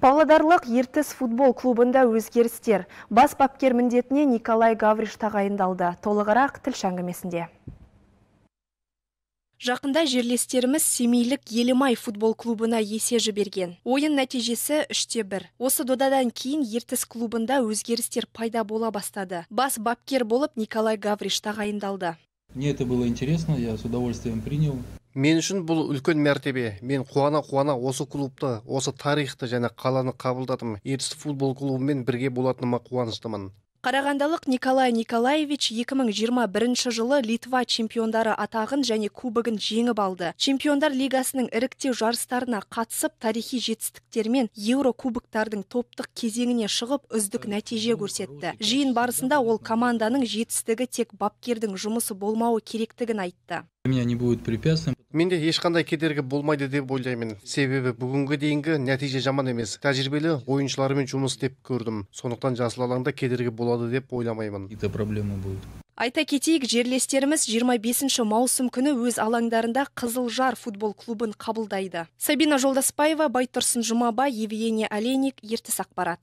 Павлодарлық ертіс футбол клубында өзгерістер. Бас бапкер міндетіне Николай Гавриш тағайындалды. Толығырақ тілші Жақында жерлестеріміз семейлік Елімай футбол клубына есе жіберген. Ойын нәтижесі үште бір. Осы додадан кейін ертіс клубында өзгерістер пайда бола бастады. Бас бапкер болып Николай Гавриш тағайындалды. Мне это было интересно, я с удовольствием принял мен үшін бұл үлкен мәртебе мен қуана қуана осы клубты осы тарихты және қаланы қабылдадым ертіс футбол клубымен бірге болатыныма қуаныштымын қарағандылық николай николаевич 2021 жылы литва чемпиондары атағын және кубогын жеңіп алды чемпиондар лигасының іріктеу жарыстарына қатысып тарихи жетістіктермен еурокубоктардың топтық кезеңіне шығып үздік нәтиже көрсетті жиын барысында ол команданың жетістігі тек бапкердің жұмысы болмауы керектігін айтты для меня не будет препятствием менде ешқандай кедергі болмайды деп ойлаймын себебі бүгінгі дейінгі нәтиже жаман емес тәжірибелі ойыншылармен жұмыс істеп көрдім сондықтан жасыл алаңда кедергі болады деп ойламаймын это проблема будут айта кетейік жерлестеріміз 25 маусым күні өз алаңдарында Жар футбол клубын қабылдайды сабина жолдаспаева байтұрсын жұмабай евгения олейник ертіс ақпарат